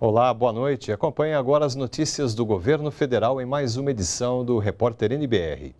Olá, boa noite. Acompanhe agora as notícias do governo federal em mais uma edição do Repórter NBR.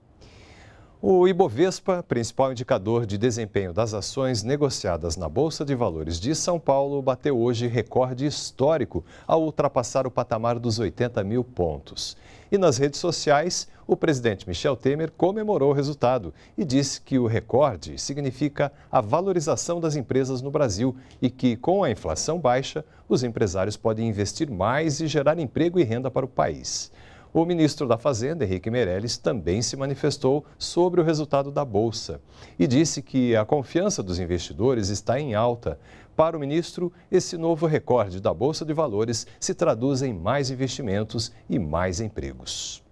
O Ibovespa, principal indicador de desempenho das ações negociadas na Bolsa de Valores de São Paulo, bateu hoje recorde histórico ao ultrapassar o patamar dos 80 mil pontos. E nas redes sociais, o presidente Michel Temer comemorou o resultado e disse que o recorde significa a valorização das empresas no Brasil e que, com a inflação baixa, os empresários podem investir mais e gerar emprego e renda para o país. O ministro da Fazenda, Henrique Meirelles, também se manifestou sobre o resultado da Bolsa e disse que a confiança dos investidores está em alta. Para o ministro, esse novo recorde da Bolsa de Valores se traduz em mais investimentos e mais empregos.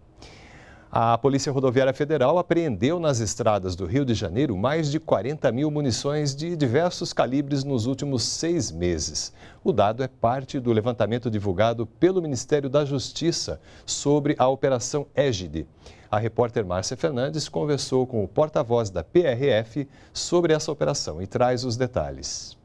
A Polícia Rodoviária Federal apreendeu nas estradas do Rio de Janeiro mais de 40 mil munições de diversos calibres nos últimos seis meses. O dado é parte do levantamento divulgado pelo Ministério da Justiça sobre a Operação Égide. A repórter Márcia Fernandes conversou com o porta-voz da PRF sobre essa operação e traz os detalhes.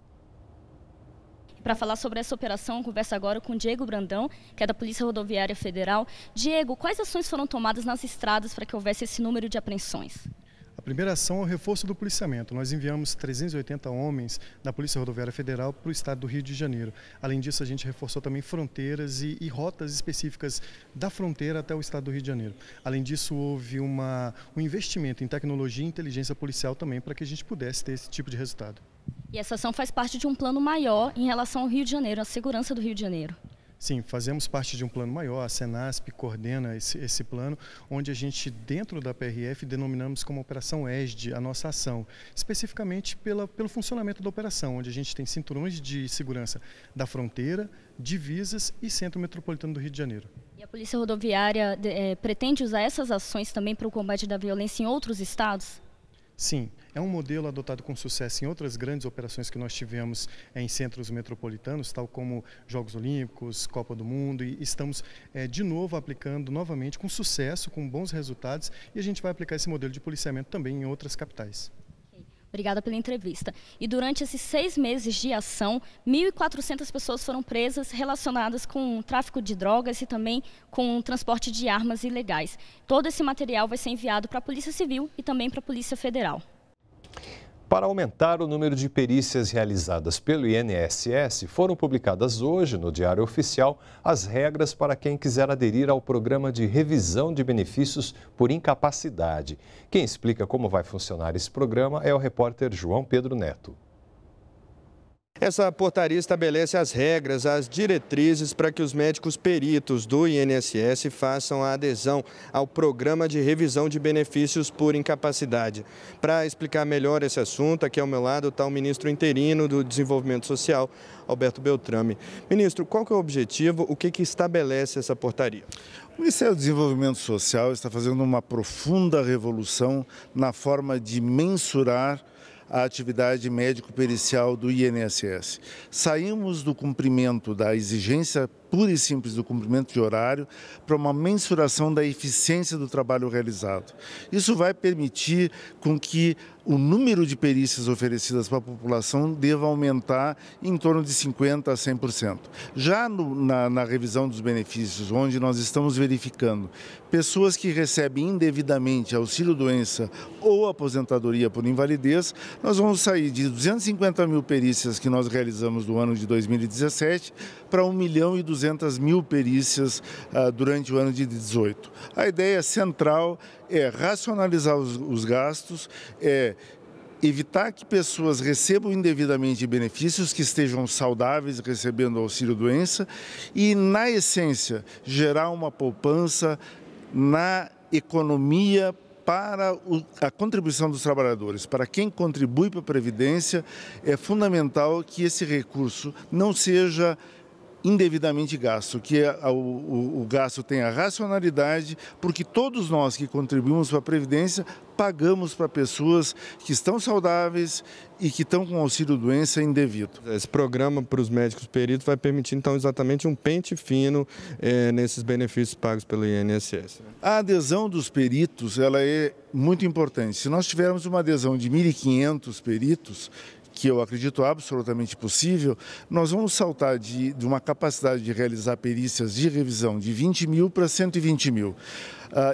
Para falar sobre essa operação, conversa agora com Diego Brandão, que é da Polícia Rodoviária Federal. Diego, quais ações foram tomadas nas estradas para que houvesse esse número de apreensões? A primeira ação é o reforço do policiamento. Nós enviamos 380 homens da Polícia Rodoviária Federal para o estado do Rio de Janeiro. Além disso, a gente reforçou também fronteiras e, e, rotas específicas da fronteira até o estado do Rio de Janeiro. Além disso, houve uma, um investimento em tecnologia e inteligência policial também para que a gente pudesse ter esse tipo de resultado. E essa ação faz parte de um plano maior em relação ao Rio de Janeiro, à segurança do Rio de Janeiro. Sim, fazemos parte de um plano maior, a Senasp coordena esse, esse, plano, onde a gente, dentro da PRF, denominamos como Operação ESD a nossa ação, especificamente pela, pelo funcionamento da operação, onde a gente tem cinturões de segurança da fronteira, divisas e centro metropolitano do Rio de Janeiro. E a Polícia Rodoviária é, pretende usar essas ações também para o combate da violência em outros estados? Sim, é um modelo adotado com sucesso em outras grandes operações que nós tivemos eh, em centros metropolitanos, tal como Jogos Olímpicos, Copa do Mundo, e estamos é, de novo aplicando novamente com sucesso, com bons resultados, e a gente vai aplicar esse modelo de policiamento também em outras capitais. Obrigada pela entrevista. E durante esses seis meses de ação, 1.400 pessoas foram presas relacionadas com tráfico de drogas e também com transporte de armas ilegais. Todo esse material vai ser enviado para a Polícia Civil e também para a Polícia Federal. Para aumentar o número de perícias realizadas pelo INSS, foram publicadas hoje no Diário Oficial as regras para quem quiser aderir ao programa de revisão de benefícios por incapacidade. Quem explica como vai funcionar esse programa é o repórter João Pedro Neto. Essa portaria estabelece as regras, as diretrizes para que os médicos peritos do INSS façam a adesão ao programa de revisão de benefícios por incapacidade. Para explicar melhor esse assunto, aqui ao meu lado está o ministro interino do Desenvolvimento Social, Alberto Beltrame. Ministro, qual que é o objetivo, o que, que estabelece essa portaria? O Ministério do Desenvolvimento Social está fazendo uma profunda revolução na forma de mensurar a atividade médico-pericial do INSS. Saímos do cumprimento da exigência pura e simples do cumprimento de horário para uma mensuração da eficiência do trabalho realizado. Isso vai permitir com que o número de perícias oferecidas para a população deva aumentar em torno de 50% a 100%. Já no, na, na revisão dos benefícios, onde nós estamos verificando pessoas que recebem indevidamente auxílio-doença ou aposentadoria por invalidez, nós vamos sair de 250 mil perícias que nós realizamos do ano de 2017 para 1 milhão e 200 200 mil perícias ah, durante o ano de 18. A ideia central é racionalizar os, os gastos, é evitar que pessoas recebam indevidamente benefícios, que estejam saudáveis recebendo auxílio doença e, na essência, gerar uma poupança na economia para a contribuição dos trabalhadores, para quem contribui para a Previdência, é fundamental que esse recurso não seja indevidamente gasto, que é o, o, o gasto tenha racionalidade, porque todos nós que contribuímos para a Previdência pagamos para pessoas que estão saudáveis e que estão com auxílio doença indevido. Esse programa para os médicos peritos vai permitir, então, exatamente um pente fino é, nesses benefícios pagos pelo INSS. Né? A adesão dos peritos ela é muito importante. Se nós tivermos uma adesão de 1.500 peritos, que eu acredito absolutamente possível, nós vamos saltar de, de uma capacidade de realizar perícias de revisão de 20 mil para 120 mil. Uh,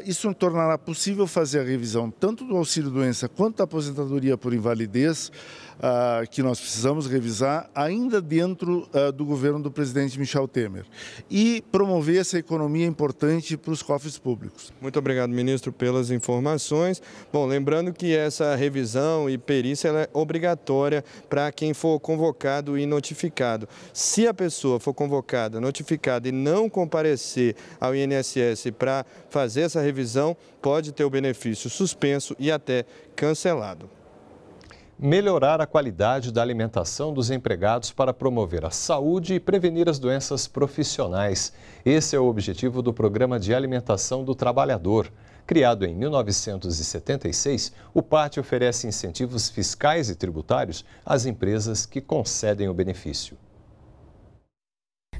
isso tornará possível fazer a revisão tanto do auxílio-doença quanto da aposentadoria por invalidez, uh, que nós precisamos revisar, ainda dentro uh, do governo do presidente Michel Temer. E promover essa economia importante para os cofres públicos. Muito obrigado, ministro, pelas informações. Bom, lembrando que essa revisão e perícia é obrigatória para quem for convocado e notificado. Se a pessoa for convocada, notificada e não comparecer ao INSS para fazer essa revisão, pode ter o benefício suspenso e até cancelado. Melhorar a qualidade da alimentação dos empregados para promover a saúde e prevenir as doenças profissionais. Esse é o objetivo do Programa de Alimentação do Trabalhador. Criado em 1976, o PAT oferece incentivos fiscais e tributários às empresas que concedem o benefício.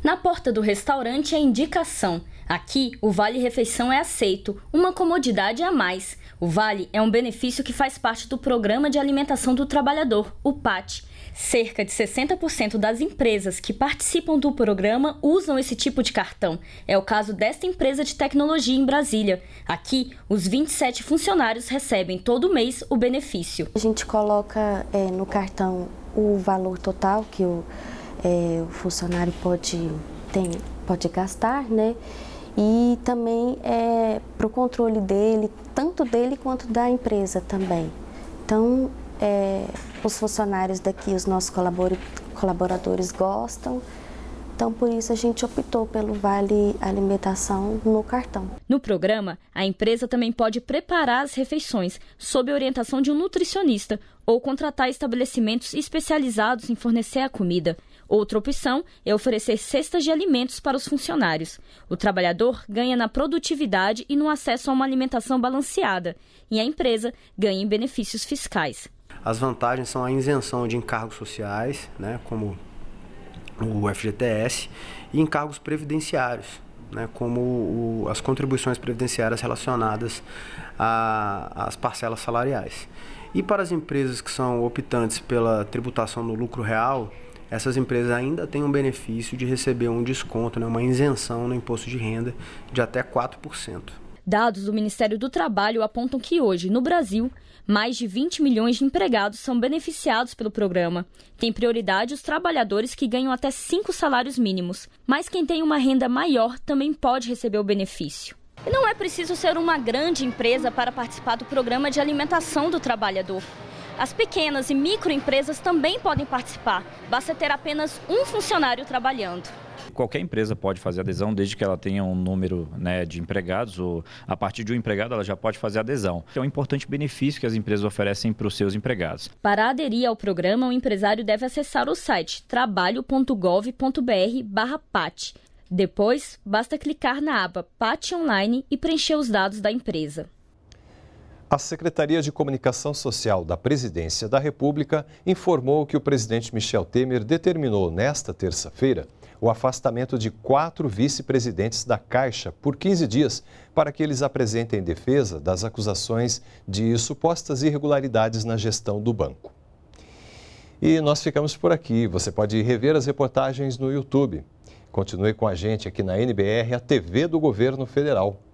Na porta do restaurante é indicação. Aqui, o vale-refeição é aceito, uma comodidade a mais. O Vale é um benefício que faz parte do Programa de Alimentação do Trabalhador, o PAT. Cerca de 60% das empresas que participam do programa usam esse tipo de cartão. É o caso desta empresa de tecnologia em Brasília. Aqui, os 27 funcionários recebem todo mês o benefício. A gente coloca é, no cartão o valor total que o, é, o funcionário pode, tem, pode gastar, né? e também é, para o controle dele, tanto dele quanto da empresa também. Então, é, os funcionários daqui, os nossos colaboradores gostam, então, por isso, a gente optou pelo Vale Alimentação no cartão. No programa, a empresa também pode preparar as refeições, sob orientação de um nutricionista, ou contratar estabelecimentos especializados em fornecer a comida. Outra opção é oferecer cestas de alimentos para os funcionários. O trabalhador ganha na produtividade e no acesso a uma alimentação balanceada, e a empresa ganha em benefícios fiscais. As vantagens são a isenção de encargos sociais, né, como o FGTS, e encargos previdenciários, né, como o, as contribuições previdenciárias relacionadas às parcelas salariais. E para as empresas que são optantes pela tributação no lucro real, essas empresas ainda têm um benefício de receber um desconto, né, uma isenção no imposto de renda de até 4%. Dados do Ministério do Trabalho apontam que hoje, no Brasil, mais de 20 milhões de empregados são beneficiados pelo programa. Tem prioridade os trabalhadores que ganham até cinco salários mínimos, mas quem tem uma renda maior também pode receber o benefício. E não é preciso ser uma grande empresa para participar do programa de alimentação do trabalhador. As pequenas e microempresas também podem participar, basta ter apenas um funcionário trabalhando. Qualquer empresa pode fazer adesão, desde que ela tenha um número né, de empregados, ou a partir de um empregado ela já pode fazer adesão. É um importante benefício que as empresas oferecem para os seus empregados. Para aderir ao programa, o empresário deve acessar o site trabalho.gov.br barra PAT. Depois, basta clicar na aba PAT Online e preencher os dados da empresa. A Secretaria de Comunicação Social da Presidência da República informou que o presidente Michel Temer determinou nesta terça-feira o afastamento de quatro vice-presidentes da Caixa por 15 dias para que eles apresentem defesa das acusações de supostas irregularidades na gestão do banco. E nós ficamos por aqui. Você pode rever as reportagens no YouTube. Continue com a gente aqui na NBR, a TV do Governo Federal.